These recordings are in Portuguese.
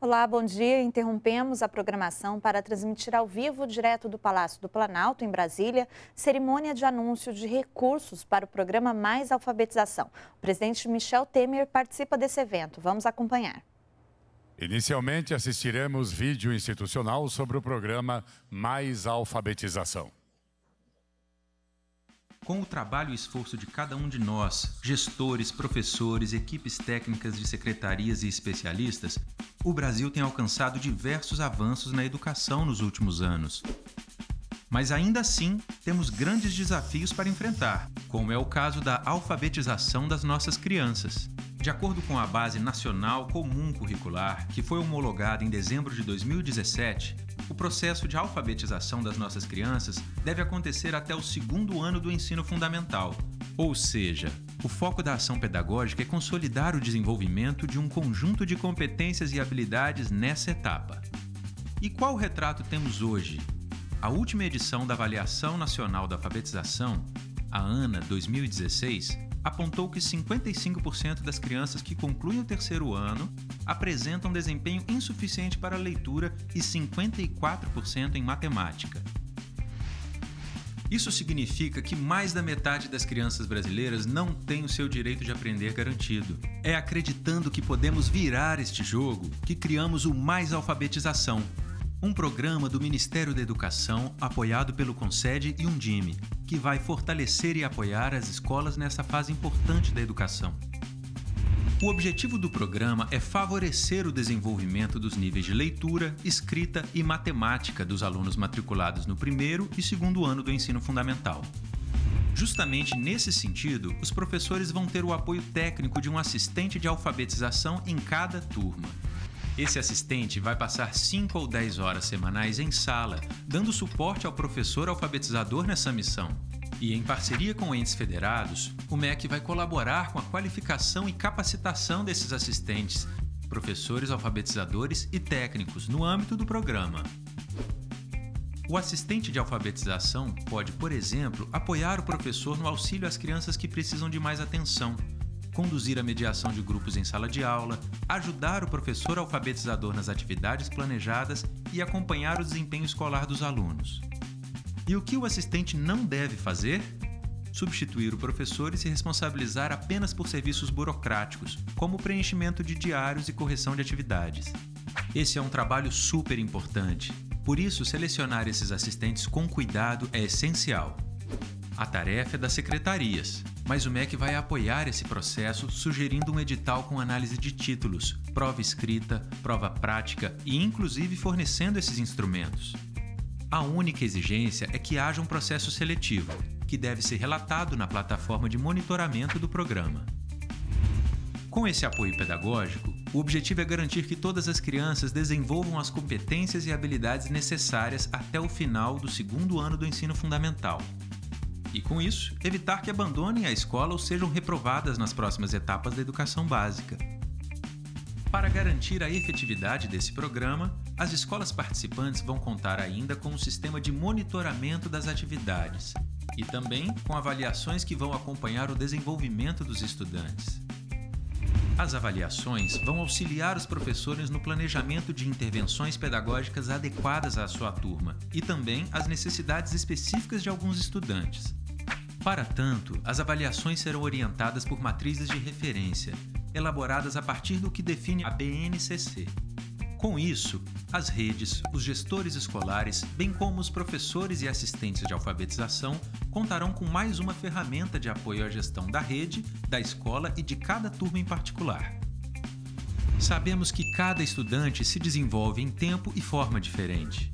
Olá, bom dia. Interrompemos a programação para transmitir ao vivo, direto do Palácio do Planalto, em Brasília, cerimônia de anúncio de recursos para o programa Mais Alfabetização. O presidente Michel Temer participa desse evento. Vamos acompanhar. Inicialmente, assistiremos vídeo institucional sobre o programa Mais Alfabetização. Com o trabalho e esforço de cada um de nós, gestores, professores, equipes técnicas de secretarias e especialistas, o Brasil tem alcançado diversos avanços na educação nos últimos anos. Mas ainda assim, temos grandes desafios para enfrentar, como é o caso da alfabetização das nossas crianças. De acordo com a Base Nacional Comum Curricular, que foi homologada em dezembro de 2017, o processo de alfabetização das nossas crianças deve acontecer até o segundo ano do ensino fundamental. Ou seja, o foco da ação pedagógica é consolidar o desenvolvimento de um conjunto de competências e habilidades nessa etapa. E qual retrato temos hoje? A última edição da Avaliação Nacional da Alfabetização, a ANA 2016, apontou que 55% das crianças que concluem o terceiro ano apresentam desempenho insuficiente para leitura e 54% em matemática. Isso significa que mais da metade das crianças brasileiras não tem o seu direito de aprender garantido. É acreditando que podemos virar este jogo que criamos o Mais Alfabetização, um programa do Ministério da Educação apoiado pelo Concede e Undime, que vai fortalecer e apoiar as escolas nessa fase importante da educação. O objetivo do programa é favorecer o desenvolvimento dos níveis de leitura, escrita e matemática dos alunos matriculados no primeiro e segundo ano do ensino fundamental. Justamente nesse sentido, os professores vão ter o apoio técnico de um assistente de alfabetização em cada turma. Esse assistente vai passar 5 ou 10 horas semanais em sala, dando suporte ao professor alfabetizador nessa missão. E em parceria com entes federados, o MEC vai colaborar com a qualificação e capacitação desses assistentes, professores alfabetizadores e técnicos no âmbito do programa. O assistente de alfabetização pode, por exemplo, apoiar o professor no auxílio às crianças que precisam de mais atenção, conduzir a mediação de grupos em sala de aula, ajudar o professor alfabetizador nas atividades planejadas e acompanhar o desempenho escolar dos alunos. E o que o assistente não deve fazer? Substituir o professor e se responsabilizar apenas por serviços burocráticos, como o preenchimento de diários e correção de atividades. Esse é um trabalho super importante, por isso selecionar esses assistentes com cuidado é essencial. A tarefa é das secretarias, mas o MEC vai apoiar esse processo sugerindo um edital com análise de títulos, prova escrita, prova prática e, inclusive, fornecendo esses instrumentos. A única exigência é que haja um processo seletivo, que deve ser relatado na plataforma de monitoramento do programa. Com esse apoio pedagógico, o objetivo é garantir que todas as crianças desenvolvam as competências e habilidades necessárias até o final do segundo ano do ensino fundamental. E com isso, evitar que abandonem a escola ou sejam reprovadas nas próximas etapas da educação básica. Para garantir a efetividade desse programa, as escolas participantes vão contar ainda com um sistema de monitoramento das atividades e também com avaliações que vão acompanhar o desenvolvimento dos estudantes. As avaliações vão auxiliar os professores no planejamento de intervenções pedagógicas adequadas à sua turma e também às necessidades específicas de alguns estudantes. Para tanto, as avaliações serão orientadas por matrizes de referência, elaboradas a partir do que define a BNCC. Com isso, as redes, os gestores escolares, bem como os professores e assistentes de alfabetização, contarão com mais uma ferramenta de apoio à gestão da rede, da escola e de cada turma em particular. Sabemos que cada estudante se desenvolve em tempo e forma diferente.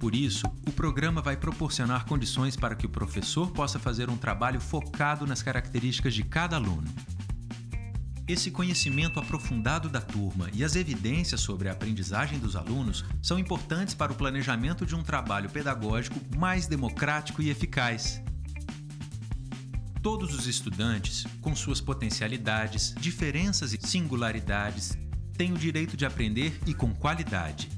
Por isso, o programa vai proporcionar condições para que o professor possa fazer um trabalho focado nas características de cada aluno. Esse conhecimento aprofundado da turma e as evidências sobre a aprendizagem dos alunos são importantes para o planejamento de um trabalho pedagógico mais democrático e eficaz. Todos os estudantes, com suas potencialidades, diferenças e singularidades, têm o direito de aprender e com qualidade.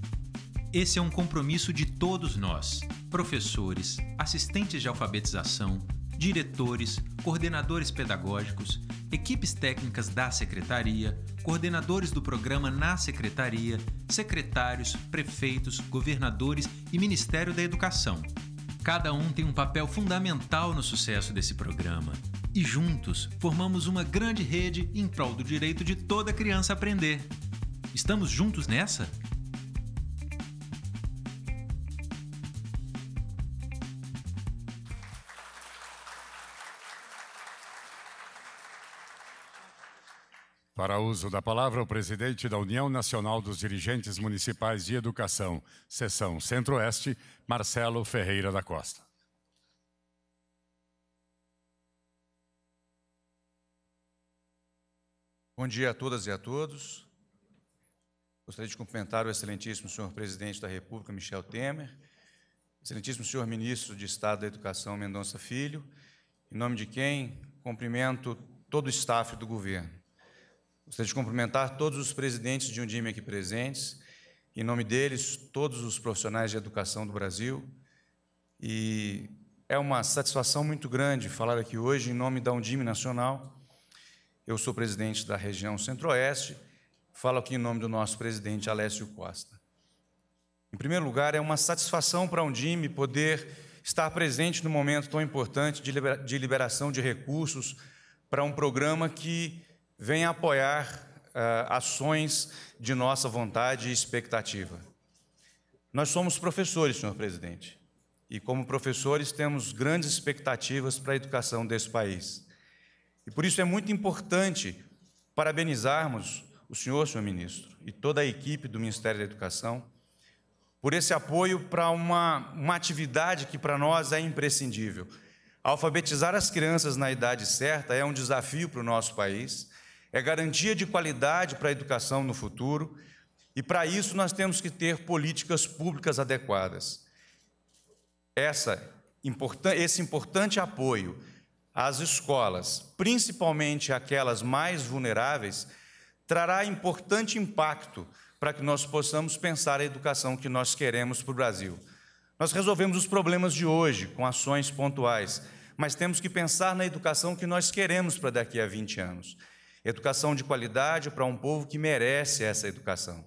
Esse é um compromisso de todos nós: professores, assistentes de alfabetização, diretores, coordenadores pedagógicos, equipes técnicas da secretaria, coordenadores do programa na secretaria, secretários, prefeitos, governadores e Ministério da Educação. Cada um tem um papel fundamental no sucesso desse programa. E juntos formamos uma grande rede em prol do direito de toda criança aprender. Estamos juntos nessa? Para uso da palavra, o presidente da União Nacional dos Dirigentes Municipais de Educação, Seção Centro-Oeste, Marcelo Ferreira da Costa. Bom dia a todas e a todos. Gostaria de cumprimentar o excelentíssimo senhor presidente da República, Michel Temer, excelentíssimo senhor ministro de Estado da Educação, Mendonça Filho, em nome de quem cumprimento todo o staff do governo. Gostaria de cumprimentar todos os presidentes de Undime aqui presentes, em nome deles, todos os profissionais de educação do Brasil. E é uma satisfação muito grande falar aqui hoje em nome da Undime Nacional. Eu sou presidente da região Centro-Oeste, falo aqui em nome do nosso presidente Alessio Costa. Em primeiro lugar, é uma satisfação para a Undime poder estar presente no momento tão importante de liberação de recursos para um programa que venha apoiar uh, ações de nossa vontade e expectativa. Nós somos professores, senhor presidente, e como professores temos grandes expectativas para a educação desse país. E por isso é muito importante parabenizarmos o senhor, senhor ministro, e toda a equipe do Ministério da Educação por esse apoio para uma, uma atividade que para nós é imprescindível. Alfabetizar as crianças na idade certa é um desafio para o nosso país é garantia de qualidade para a educação no futuro, e para isso nós temos que ter políticas públicas adequadas. Essa, esse importante apoio às escolas, principalmente aquelas mais vulneráveis, trará importante impacto para que nós possamos pensar a educação que nós queremos para o Brasil. Nós resolvemos os problemas de hoje com ações pontuais, mas temos que pensar na educação que nós queremos para daqui a 20 anos. Educação de qualidade para um povo que merece essa educação.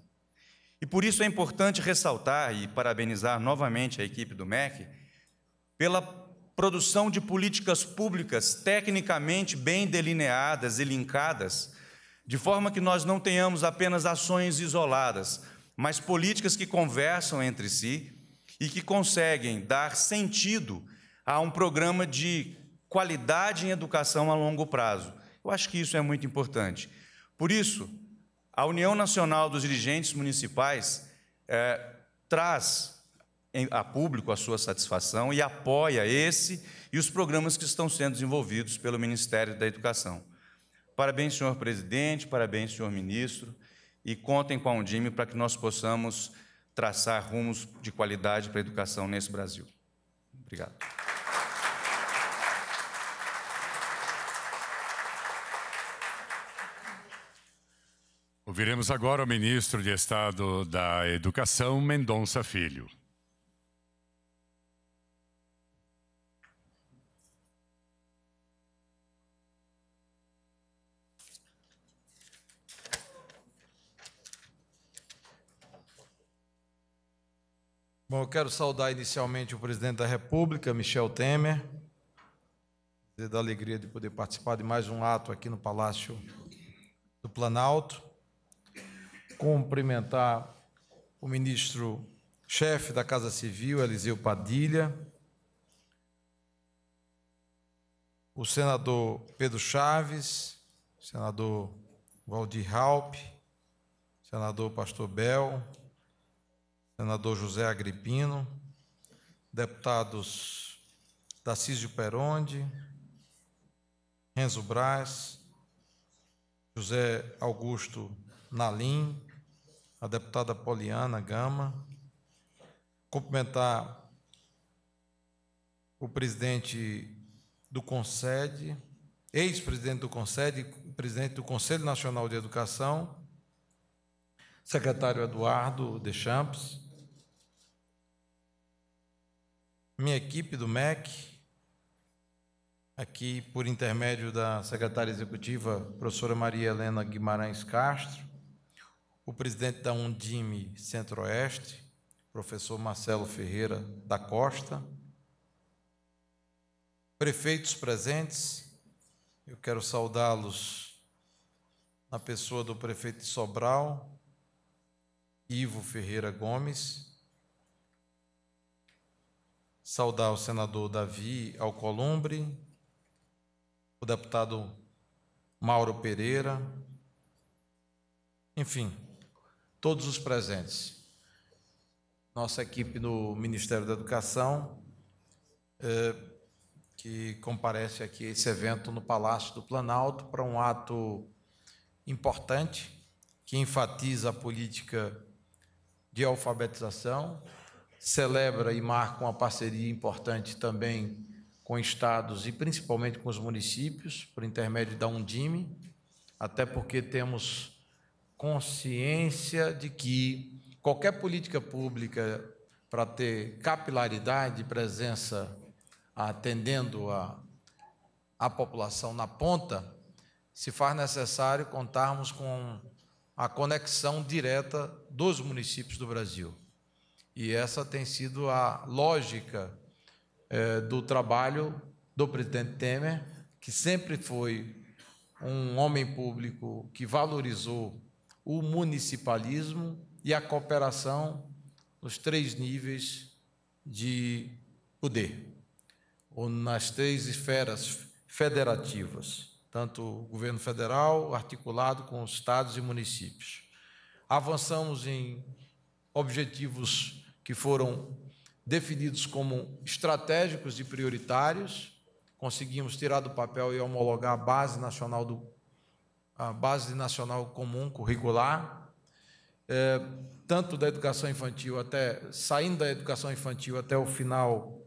E por isso é importante ressaltar e parabenizar novamente a equipe do MEC pela produção de políticas públicas tecnicamente bem delineadas e linkadas, de forma que nós não tenhamos apenas ações isoladas, mas políticas que conversam entre si e que conseguem dar sentido a um programa de qualidade em educação a longo prazo eu acho que isso é muito importante. Por isso, a União Nacional dos Dirigentes Municipais é, traz a público a sua satisfação e apoia esse e os programas que estão sendo desenvolvidos pelo Ministério da Educação. Parabéns, senhor presidente, parabéns, senhor ministro, e contem com a Undime para que nós possamos traçar rumos de qualidade para a educação nesse Brasil. Obrigado. Ouviremos agora o ministro de Estado da Educação, Mendonça Filho. Bom, eu quero saudar inicialmente o presidente da República, Michel Temer, da alegria de poder participar de mais um ato aqui no Palácio do Planalto cumprimentar o ministro chefe da Casa Civil, Eliseu Padilha, o senador Pedro Chaves, senador Valdir Halp, senador Pastor Bel, senador José Agripino, deputados Dacísio Peronde, Renzo Braz, José Augusto Nalim, a deputada Poliana Gama, cumprimentar o presidente do Concede, ex-presidente do Concede, presidente do Conselho Nacional de Educação, secretário Eduardo Champs, minha equipe do MEC, aqui por intermédio da secretária executiva, professora Maria Helena Guimarães Castro, o presidente da Undime Centro-Oeste, professor Marcelo Ferreira da Costa, prefeitos presentes, eu quero saudá-los na pessoa do prefeito de Sobral, Ivo Ferreira Gomes, saudar o senador Davi Alcolumbre, o deputado Mauro Pereira, enfim, todos os presentes. Nossa equipe no Ministério da Educação, eh, que comparece aqui a esse evento no Palácio do Planalto para um ato importante que enfatiza a política de alfabetização, celebra e marca uma parceria importante também com estados e principalmente com os municípios, por intermédio da Undime, até porque temos consciência de que qualquer política pública para ter capilaridade e presença atendendo a, a população na ponta, se faz necessário contarmos com a conexão direta dos municípios do Brasil. E essa tem sido a lógica eh, do trabalho do presidente Temer, que sempre foi um homem público que valorizou o municipalismo e a cooperação nos três níveis de poder, ou nas três esferas federativas, tanto o governo federal articulado com os estados e municípios. Avançamos em objetivos que foram definidos como estratégicos e prioritários, conseguimos tirar do papel e homologar a Base Nacional do a base nacional comum curricular, é, tanto da educação infantil até saindo da educação infantil até o final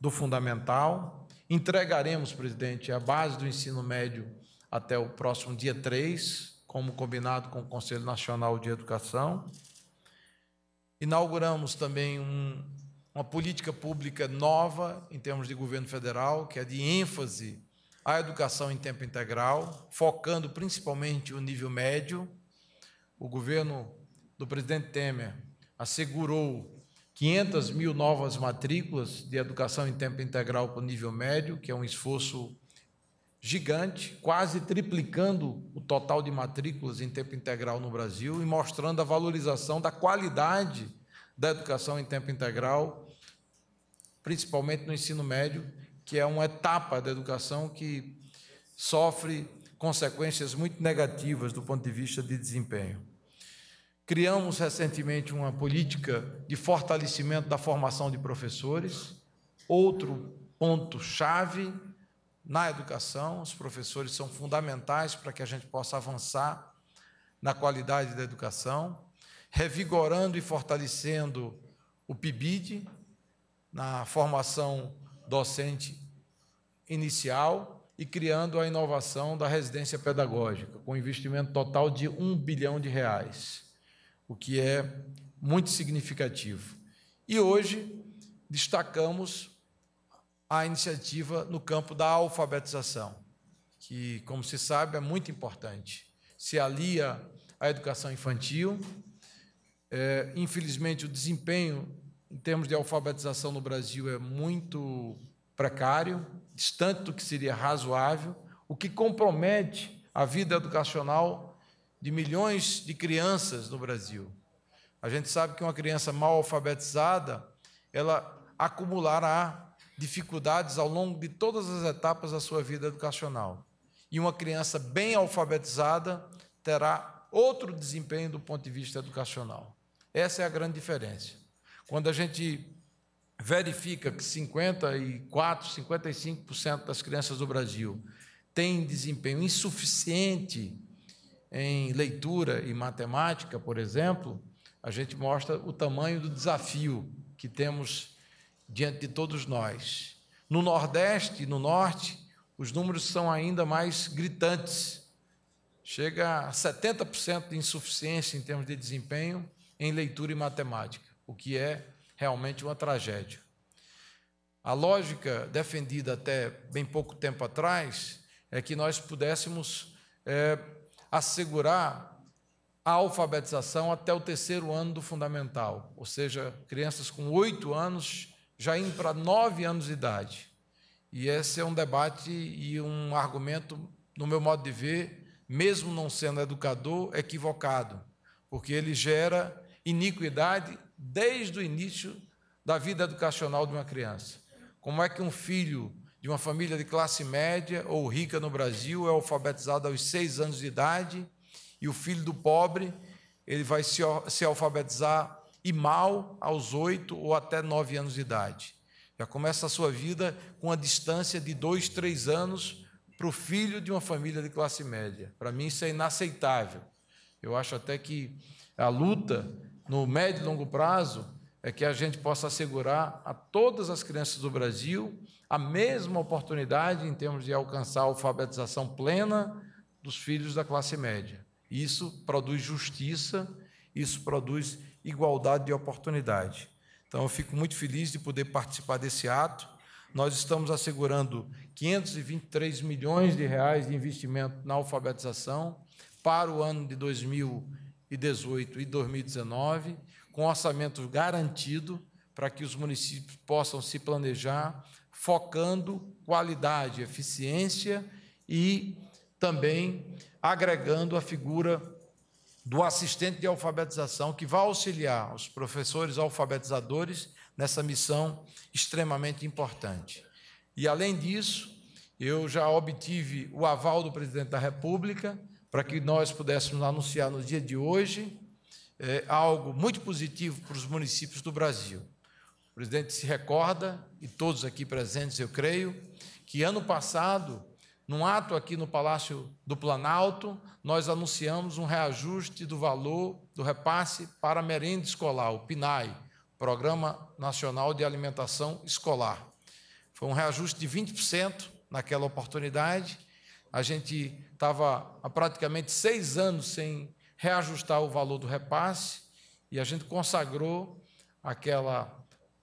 do fundamental. Entregaremos, presidente, a base do ensino médio até o próximo dia 3, como combinado com o Conselho Nacional de Educação. Inauguramos também um, uma política pública nova em termos de governo federal, que é de ênfase a educação em tempo integral, focando principalmente o nível médio. O governo do presidente Temer assegurou 500 mil novas matrículas de educação em tempo integral para o nível médio, que é um esforço gigante, quase triplicando o total de matrículas em tempo integral no Brasil e mostrando a valorização da qualidade da educação em tempo integral, principalmente no ensino médio, que é uma etapa da educação que sofre consequências muito negativas do ponto de vista de desempenho. Criamos recentemente uma política de fortalecimento da formação de professores, outro ponto-chave na educação. Os professores são fundamentais para que a gente possa avançar na qualidade da educação, revigorando e fortalecendo o PIBID na formação docente inicial e criando a inovação da residência pedagógica, com investimento total de um bilhão de reais, o que é muito significativo. E hoje destacamos a iniciativa no campo da alfabetização, que, como se sabe, é muito importante. Se alia à educação infantil. É, infelizmente, o desempenho em termos de alfabetização no Brasil, é muito precário, distante do que seria razoável, o que compromete a vida educacional de milhões de crianças no Brasil. A gente sabe que uma criança mal alfabetizada, ela acumulará dificuldades ao longo de todas as etapas da sua vida educacional. E uma criança bem alfabetizada terá outro desempenho do ponto de vista educacional. Essa é a grande diferença. Quando a gente verifica que 54, 55% das crianças do Brasil têm desempenho insuficiente em leitura e matemática, por exemplo, a gente mostra o tamanho do desafio que temos diante de todos nós. No Nordeste e no Norte, os números são ainda mais gritantes. Chega a 70% de insuficiência em termos de desempenho em leitura e matemática o que é realmente uma tragédia. A lógica defendida até bem pouco tempo atrás é que nós pudéssemos é, assegurar a alfabetização até o terceiro ano do fundamental, ou seja, crianças com oito anos já indo para nove anos de idade. E esse é um debate e um argumento, no meu modo de ver, mesmo não sendo educador, equivocado, porque ele gera iniquidade desde o início da vida educacional de uma criança. Como é que um filho de uma família de classe média ou rica no Brasil é alfabetizado aos seis anos de idade e o filho do pobre ele vai se, se alfabetizar e mal aos oito ou até nove anos de idade. Já começa a sua vida com a distância de dois, três anos para o filho de uma família de classe média. Para mim isso é inaceitável. Eu acho até que a luta no médio e longo prazo, é que a gente possa assegurar a todas as crianças do Brasil a mesma oportunidade em termos de alcançar a alfabetização plena dos filhos da classe média. Isso produz justiça, isso produz igualdade de oportunidade. Então, eu fico muito feliz de poder participar desse ato. Nós estamos assegurando 523 milhões de reais de investimento na alfabetização para o ano de 2020 e 2019, com orçamento garantido para que os municípios possam se planejar, focando qualidade, eficiência e também agregando a figura do assistente de alfabetização que vai auxiliar os professores alfabetizadores nessa missão extremamente importante. E além disso, eu já obtive o aval do presidente da República para que nós pudéssemos anunciar no dia de hoje é, algo muito positivo para os municípios do Brasil. O presidente se recorda, e todos aqui presentes, eu creio, que ano passado, num ato aqui no Palácio do Planalto, nós anunciamos um reajuste do valor do repasse para a merenda escolar, o PNAE, Programa Nacional de Alimentação Escolar. Foi um reajuste de 20% naquela oportunidade, a gente estava há praticamente seis anos sem reajustar o valor do repasse e a gente consagrou aquela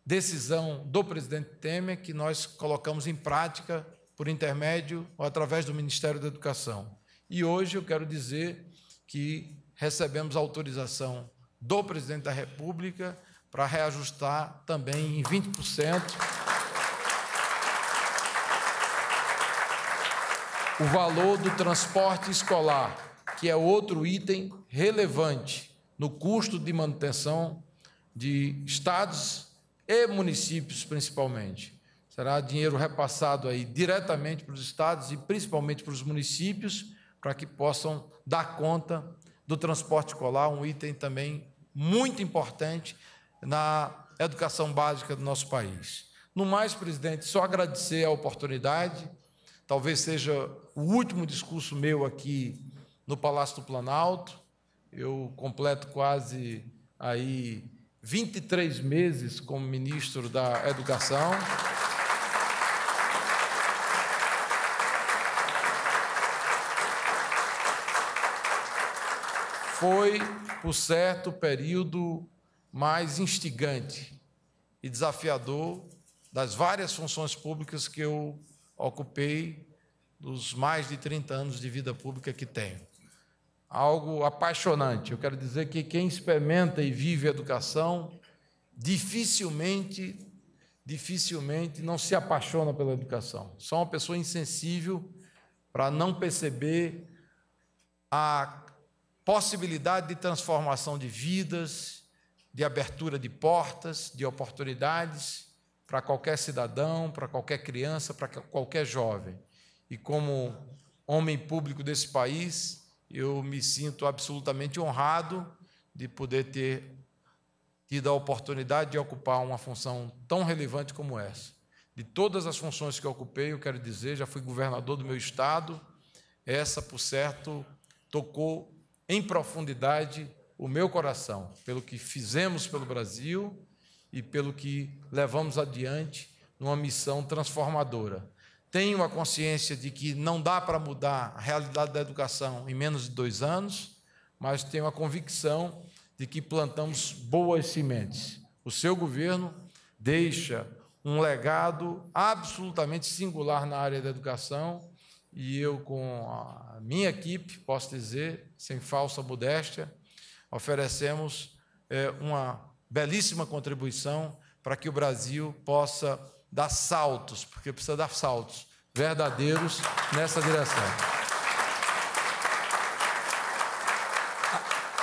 decisão do presidente Temer que nós colocamos em prática por intermédio ou através do Ministério da Educação. E hoje eu quero dizer que recebemos autorização do presidente da República para reajustar também em 20%. o valor do transporte escolar, que é outro item relevante no custo de manutenção de estados e municípios, principalmente. Será dinheiro repassado aí diretamente para os estados e principalmente para os municípios, para que possam dar conta do transporte escolar, um item também muito importante na educação básica do nosso país. No mais, presidente, só agradecer a oportunidade. Talvez seja o último discurso meu aqui no Palácio do Planalto. Eu completo quase aí 23 meses como ministro da Educação. Foi, por certo, o período mais instigante e desafiador das várias funções públicas que eu ocupei dos mais de 30 anos de vida pública que tenho. Algo apaixonante. Eu quero dizer que quem experimenta e vive educação dificilmente dificilmente não se apaixona pela educação. Só uma pessoa insensível para não perceber a possibilidade de transformação de vidas, de abertura de portas, de oportunidades para qualquer cidadão, para qualquer criança, para qualquer jovem e como homem público desse país, eu me sinto absolutamente honrado de poder ter tido a oportunidade de ocupar uma função tão relevante como essa. De todas as funções que ocupei, eu quero dizer, já fui governador do meu estado, essa, por certo, tocou em profundidade o meu coração, pelo que fizemos pelo Brasil e pelo que levamos adiante numa missão transformadora tenho a consciência de que não dá para mudar a realidade da educação em menos de dois anos, mas tenho a convicção de que plantamos boas sementes. O seu governo deixa um legado absolutamente singular na área da educação e eu, com a minha equipe, posso dizer, sem falsa modéstia, oferecemos é, uma belíssima contribuição para que o Brasil possa dar saltos, porque precisa dar saltos verdadeiros nessa direção.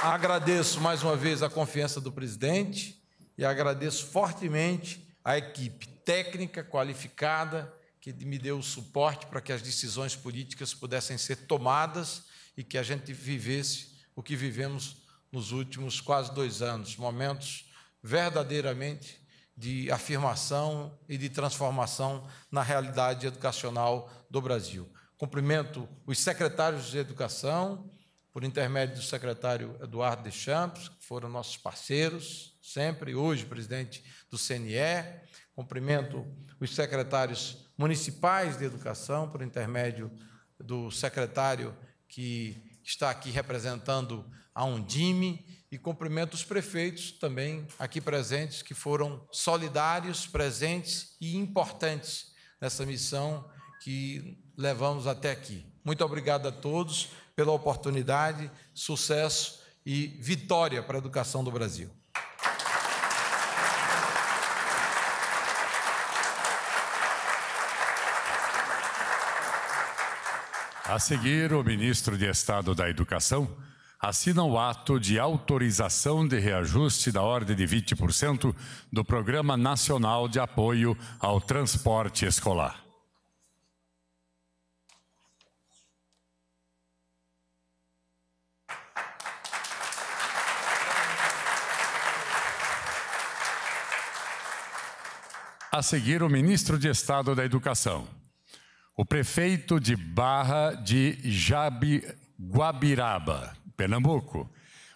Agradeço mais uma vez a confiança do presidente e agradeço fortemente a equipe técnica qualificada que me deu o suporte para que as decisões políticas pudessem ser tomadas e que a gente vivesse o que vivemos nos últimos quase dois anos momentos verdadeiramente de afirmação e de transformação na realidade educacional do Brasil. Cumprimento os secretários de Educação, por intermédio do secretário Eduardo Deschamps, que foram nossos parceiros, sempre, hoje presidente do CNE. Cumprimento os secretários municipais de educação, por intermédio do secretário que está aqui representando a Undime, e cumprimento os prefeitos também aqui presentes, que foram solidários, presentes e importantes nessa missão que levamos até aqui. Muito obrigado a todos pela oportunidade, sucesso e vitória para a educação do Brasil. A seguir, o ministro de Estado da Educação assina o ato de autorização de reajuste da ordem de 20% do Programa Nacional de Apoio ao Transporte Escolar. A seguir, o ministro de Estado da Educação, o prefeito de Barra de Jabi, Guabiraba, Pernambuco.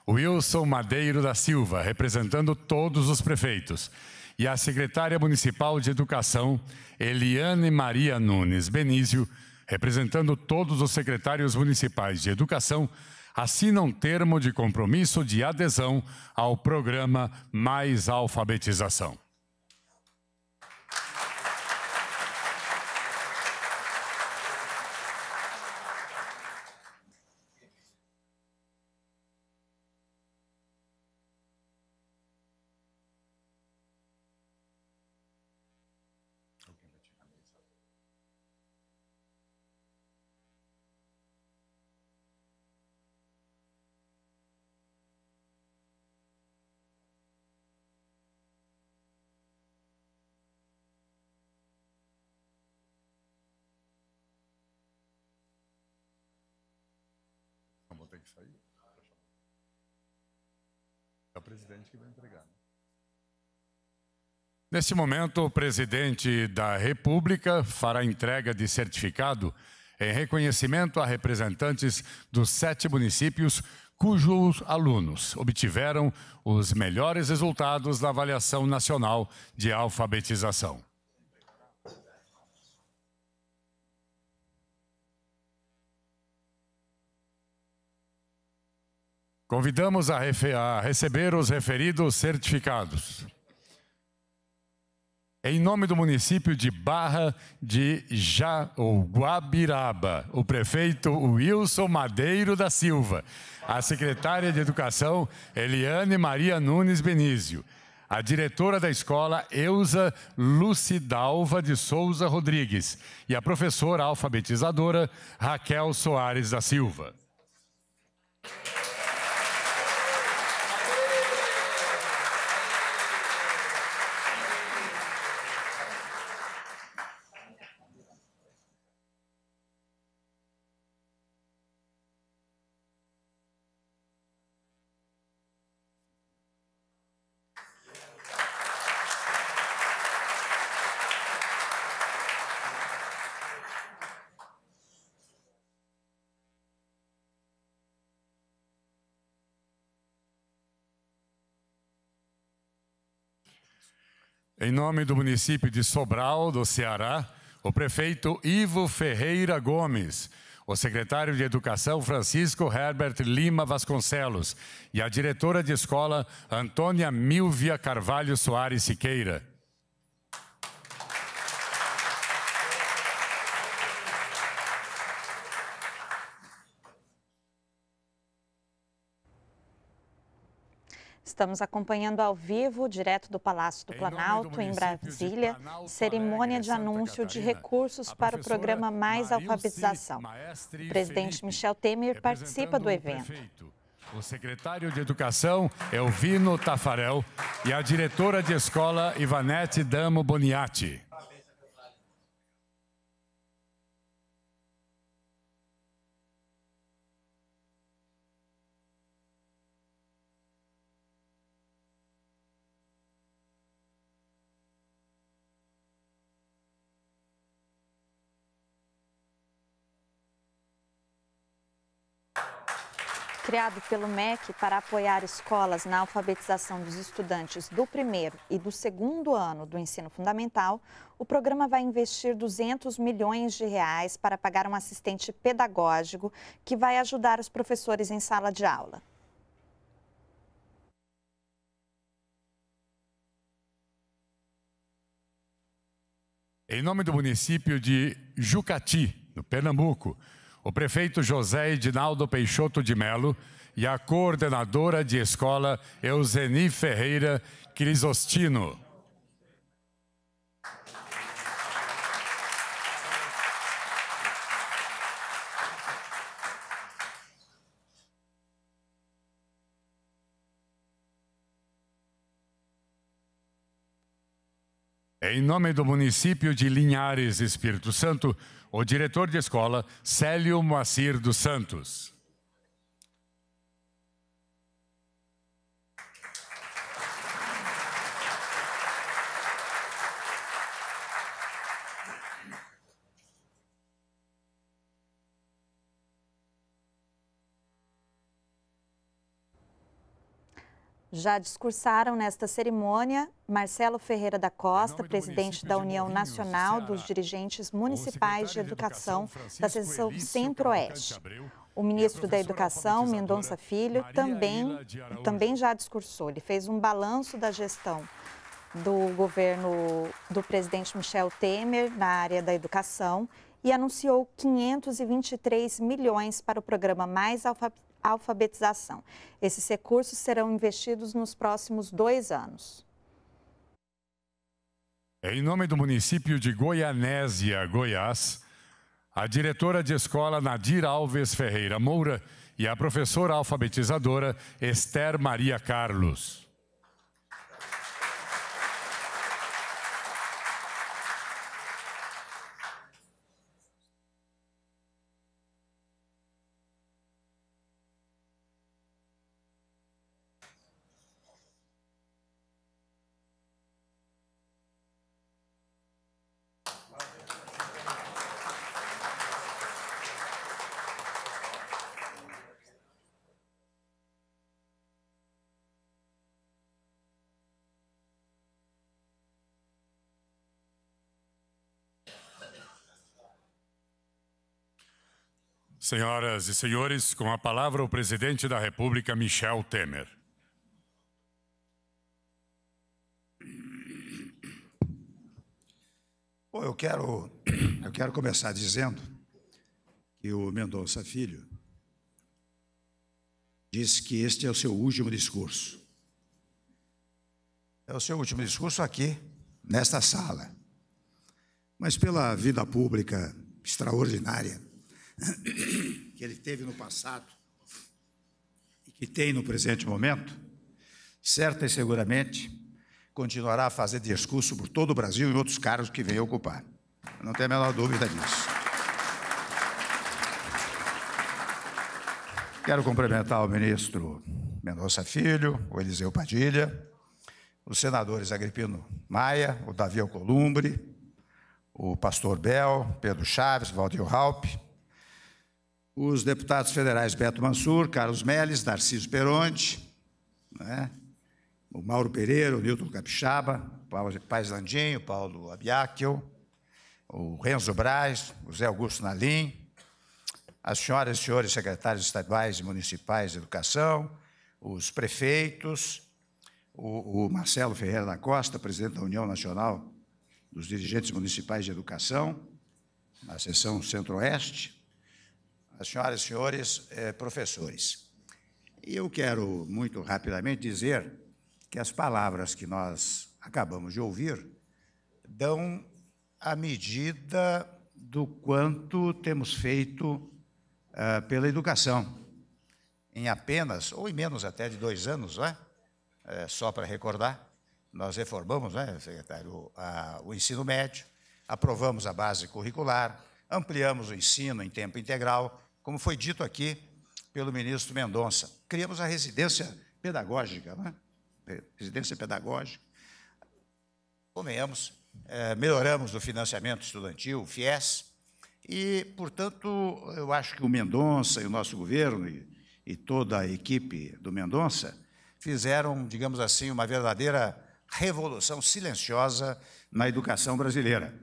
Wilson Madeiro da Silva, representando todos os prefeitos. E a secretária municipal de Educação, Eliane Maria Nunes Benício, representando todos os secretários municipais de Educação, assinam um termo de compromisso de adesão ao programa Mais Alfabetização. É o presidente que vai entregar. Né? Neste momento, o presidente da República fará entrega de certificado em reconhecimento a representantes dos sete municípios cujos alunos obtiveram os melhores resultados da avaliação nacional de alfabetização. Convidamos a, a receber os referidos certificados. Em nome do município de Barra de ja, ou Guabiraba, o prefeito Wilson Madeiro da Silva, a secretária de Educação Eliane Maria Nunes Benício, a diretora da escola Eusa Lucidalva de Souza Rodrigues e a professora alfabetizadora Raquel Soares da Silva. Em nome do município de Sobral, do Ceará, o prefeito Ivo Ferreira Gomes, o secretário de Educação Francisco Herbert Lima Vasconcelos e a diretora de escola Antônia Milvia Carvalho Soares Siqueira. Estamos acompanhando ao vivo, direto do Palácio do Planalto, em, em Brasília, Planalto, cerimônia de anúncio Catarina, de recursos para o programa Mais Marilce, Alfabetização. O presidente Felipe, Michel Temer participa do evento. O, o secretário de Educação Elvino é Tafarel e a diretora de escola Ivanete Damo Boniatti. criado pelo MEC para apoiar escolas na alfabetização dos estudantes do primeiro e do segundo ano do ensino fundamental, o programa vai investir 200 milhões de reais para pagar um assistente pedagógico que vai ajudar os professores em sala de aula. Em nome do município de Jucati, no Pernambuco, o prefeito José Edinaldo Peixoto de Melo e a coordenadora de escola Euseni Ferreira Crisostino. em nome do município de Linhares, Espírito Santo, o diretor de escola, Célio Moacir dos Santos. Já discursaram nesta cerimônia Marcelo Ferreira da Costa, presidente da União Nacional dos Dirigentes Municipais de Educação da Seção Centro-Oeste. O ministro da Educação, Mendonça Filho, também, também já discursou. Ele fez um balanço da gestão do governo do presidente Michel Temer na área da educação e anunciou 523 milhões para o programa Mais alfabetização. Esses recursos serão investidos nos próximos dois anos. É, em nome do município de Goianésia, Goiás, a diretora de escola Nadir Alves Ferreira Moura e a professora alfabetizadora Esther Maria Carlos. Senhoras e senhores, com a palavra o presidente da República, Michel Temer. Bom, eu quero, eu quero começar dizendo que o Mendonça Filho disse que este é o seu último discurso. É o seu último discurso aqui, nesta sala. Mas pela vida pública extraordinária que ele teve no passado e que tem no presente momento, certa e seguramente continuará a fazer discurso por todo o Brasil e outros cargos que venha ocupar. Não tenho a menor dúvida disso. Quero cumprimentar o ministro Mendonça Filho, o Eliseu Padilha, os senadores Agripino Maia, o Davi Alcolumbre, o pastor Bel, Pedro Chaves, Valdir Halpe, os deputados federais Beto Mansur, Carlos Melles, Narciso Peronte, né? o Mauro Pereira, o Nilton Capixaba, o Paz Landinho, o Paulo Abiacchio, o Renzo Braz, o Zé Augusto Nalim, as senhoras e senhores secretários estaduais e municipais de educação, os prefeitos, o, o Marcelo Ferreira da Costa, presidente da União Nacional dos Dirigentes Municipais de Educação, na seção Centro-Oeste, as senhoras e senhores eh, professores. Eu quero muito rapidamente dizer que as palavras que nós acabamos de ouvir dão a medida do quanto temos feito ah, pela educação. Em apenas, ou em menos até de dois anos, não é? É, só para recordar, nós reformamos, né, secretário, a, o ensino médio, aprovamos a base curricular, ampliamos o ensino em tempo integral, como foi dito aqui pelo ministro Mendonça. Criamos a residência pedagógica, né? residência pedagógica. comemos, é, eh, melhoramos o financiamento estudantil, o FIES, e, portanto, eu acho que o Mendonça e o nosso governo e, e toda a equipe do Mendonça fizeram, digamos assim, uma verdadeira revolução silenciosa na educação brasileira.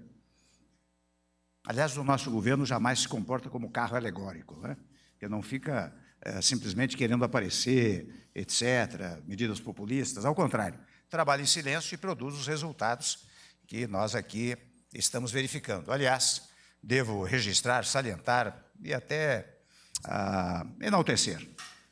Aliás, o nosso governo jamais se comporta como carro alegórico, né? que não fica é, simplesmente querendo aparecer, etc., medidas populistas. Ao contrário, trabalha em silêncio e produz os resultados que nós aqui estamos verificando. Aliás, devo registrar, salientar e até ah, enaltecer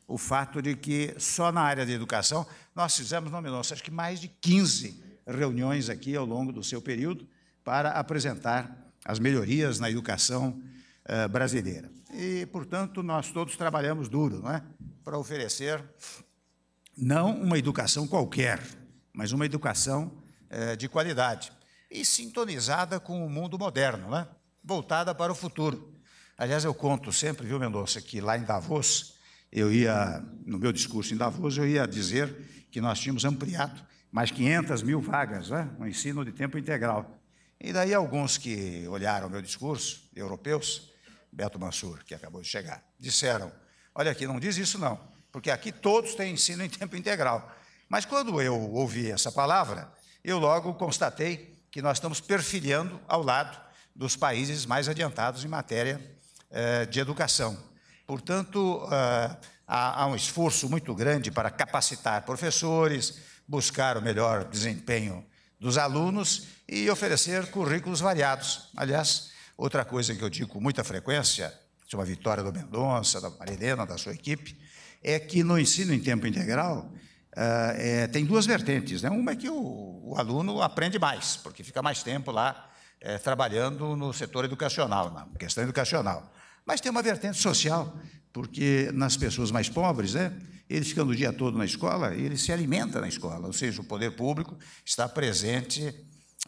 o fato de que só na área da educação nós fizemos, não nosso, acho que mais de 15 reuniões aqui ao longo do seu período para apresentar as melhorias na educação eh, brasileira. E, portanto, nós todos trabalhamos duro não é? para oferecer não uma educação qualquer, mas uma educação eh, de qualidade e sintonizada com o mundo moderno, não é? voltada para o futuro. Aliás, eu conto sempre, viu, Mendonça, que lá em Davos, eu ia, no meu discurso em Davos, eu ia dizer que nós tínhamos ampliado mais 500 mil vagas, né? o ensino de tempo integral. E daí alguns que olharam meu discurso, europeus, Beto Mansur, que acabou de chegar, disseram: Olha aqui, não diz isso não, porque aqui todos têm ensino em tempo integral. Mas quando eu ouvi essa palavra, eu logo constatei que nós estamos perfilhando ao lado dos países mais adiantados em matéria eh, de educação. Portanto, eh, há, há um esforço muito grande para capacitar professores, buscar o melhor desempenho dos alunos e oferecer currículos variados. Aliás, outra coisa que eu digo com muita frequência, sobre a vitória do Mendonça, da Marilena, da sua equipe, é que no ensino em tempo integral é, tem duas vertentes. Né? Uma é que o, o, aluno aprende mais, porque fica mais tempo lá é, trabalhando no setor educacional, na questão educacional. Mas tem uma vertente social, porque nas pessoas mais pobres, né, eles ficam o dia todo na escola e eles se alimentam na escola, ou seja, o poder público está presente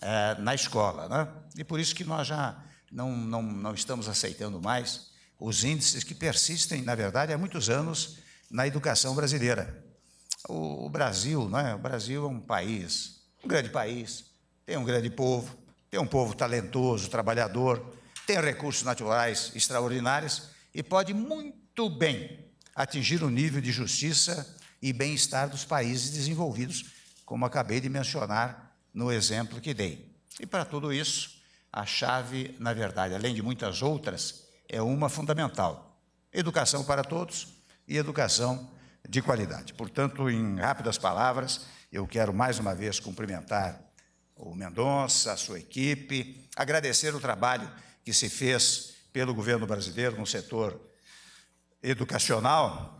é, na escola. Né? E por isso que nós já não, não, não estamos aceitando mais os índices que persistem, na verdade, há muitos anos na educação brasileira. O, o Brasil, né? o Brasil é um país, um grande país, tem um grande povo, tem um povo talentoso, trabalhador, tem recursos naturais extraordinários e pode muito bem atingir o nível de justiça e bem-estar dos países desenvolvidos, como acabei de mencionar no exemplo que dei. E para tudo isso, a chave, na verdade, além de muitas outras, é uma fundamental: educação para todos e educação de qualidade. Portanto, em rápidas palavras, eu quero mais uma vez cumprimentar o Mendonça, a sua equipe, agradecer o trabalho que se fez pelo governo brasileiro no setor educacional,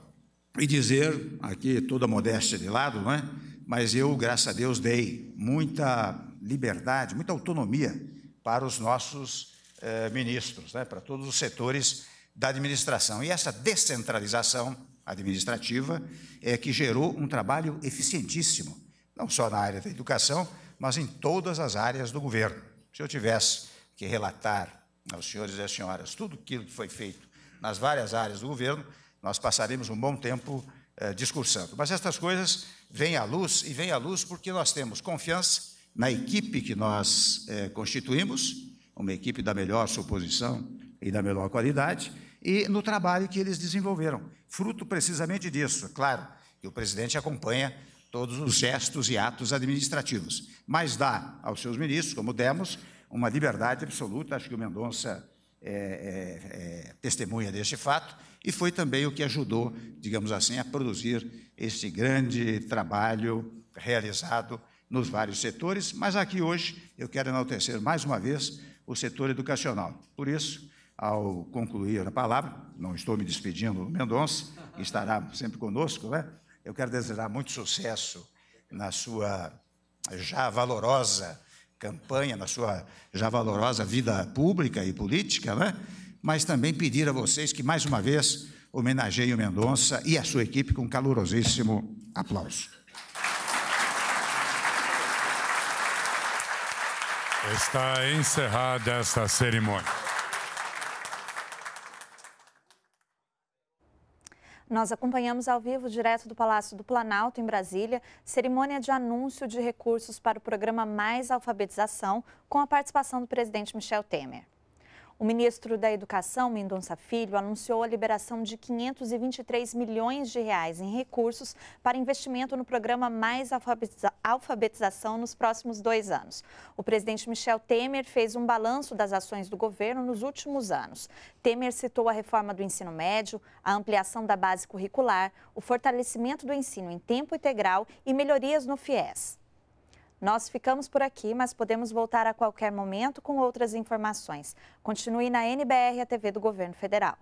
e dizer, aqui toda modéstia de lado, não é? mas eu, graças a Deus, dei muita liberdade, muita autonomia para os nossos eh, ministros, né? para todos os setores da administração. E essa descentralização administrativa é que gerou um trabalho eficientíssimo, não só na área da educação, mas em todas as áreas do governo. Se eu tivesse que relatar aos senhores e às senhoras, tudo aquilo que foi feito nas várias áreas do governo, nós passaremos um bom tempo eh, discursando. Mas estas coisas vêm à luz e vêm à luz porque nós temos confiança na equipe que nós eh, constituímos, uma equipe da melhor suposição e da melhor qualidade, e no trabalho que eles desenvolveram, fruto precisamente disso. É claro que o presidente acompanha todos os gestos e atos administrativos, mas dá aos seus ministros, como demos, uma liberdade absoluta, acho que o Mendonça é, é, é, testemunha deste fato, e foi também o que ajudou, digamos assim, a produzir este grande trabalho realizado nos vários setores, mas aqui hoje eu quero enaltecer mais uma vez o setor educacional. Por isso, ao concluir a palavra, não estou me despedindo do Mendonça, que estará sempre conosco, né? eu quero desejar muito sucesso na sua já valorosa campanha, na sua já valorosa vida pública e política, né? mas também pedir a vocês que, mais uma vez, homenageiem o Mendonça e a sua equipe com um calorosíssimo aplauso. Está encerrada esta cerimônia. Nós acompanhamos ao vivo, direto do Palácio do Planalto, em Brasília, cerimônia de anúncio de recursos para o programa Mais Alfabetização, com a participação do presidente Michel Temer. O ministro da Educação, Mendonça Filho, anunciou a liberação de 523 milhões de reais em recursos para investimento no programa Mais Alfabetização nos próximos dois anos. O presidente Michel Temer fez um balanço das ações do governo nos últimos anos. Temer citou a reforma do ensino médio, a ampliação da base curricular, o fortalecimento do ensino em tempo integral e melhorias no FIES. Nós ficamos por aqui, mas podemos voltar a qualquer momento com outras informações. Continue na NBR, a TV do Governo Federal.